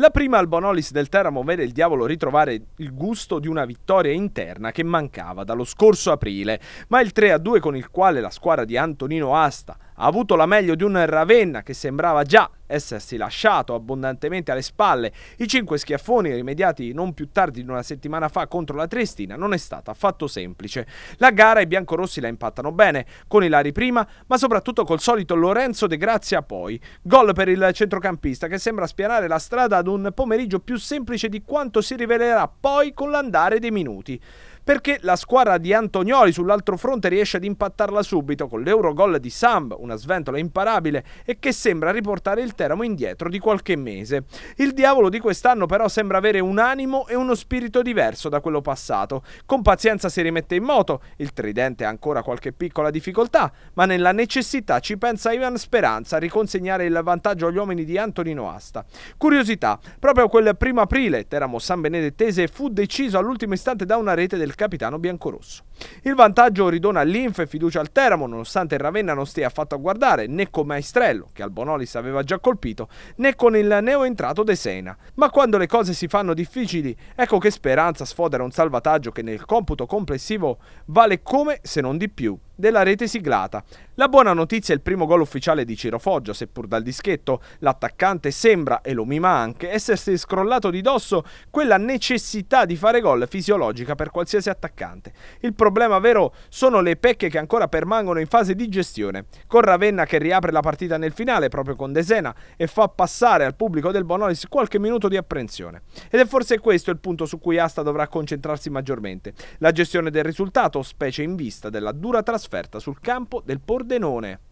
La prima al Bonolis del Teramo vede il diavolo ritrovare il gusto di una vittoria interna che mancava dallo scorso aprile, ma il 3-2 con il quale la squadra di Antonino Asta ha avuto la meglio di un Ravenna che sembrava già essersi lasciato abbondantemente alle spalle. I cinque schiaffoni rimediati non più tardi di una settimana fa contro la Triestina non è stata affatto semplice. La gara i biancorossi la impattano bene, con Ilari prima, ma soprattutto col solito Lorenzo De Grazia poi. Gol per il centrocampista che sembra spianare la strada ad un pomeriggio più semplice di quanto si rivelerà poi con l'andare dei minuti perché la squadra di Antonioli sull'altro fronte riesce ad impattarla subito con l'eurogol di Samb, una sventola imparabile e che sembra riportare il Teramo indietro di qualche mese. Il diavolo di quest'anno però sembra avere un animo e uno spirito diverso da quello passato. Con pazienza si rimette in moto, il tridente ha ancora qualche piccola difficoltà, ma nella necessità ci pensa Ivan Speranza a riconsegnare il vantaggio agli uomini di Antonino Asta. Curiosità, proprio quel primo aprile Teramo San Benedettese fu deciso all'ultimo istante da una rete del capitano biancorosso. Il vantaggio ridona linfa e fiducia al Teramo, nonostante il Ravenna non stia affatto a guardare né con Maestrello, che Albonolis aveva già colpito, né con il neoentrato De Sena. Ma quando le cose si fanno difficili, ecco che Speranza sfodera un salvataggio che nel computo complessivo vale come se non di più della rete siglata. La buona notizia è il primo gol ufficiale di Ciro Foggia, seppur dal dischetto. L'attaccante sembra, e lo mima anche, essersi scrollato di dosso quella necessità di fare gol fisiologica per qualsiasi attaccante. Il problema vero sono le pecche che ancora permangono in fase di gestione. Con Ravenna che riapre la partita nel finale, proprio con Desena, e fa passare al pubblico del Bonolis qualche minuto di apprensione. Ed è forse questo il punto su cui Asta dovrà concentrarsi maggiormente. La gestione del risultato, specie in vista della dura trasformazione trasferta sul campo del Pordenone.